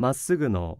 まっすぐの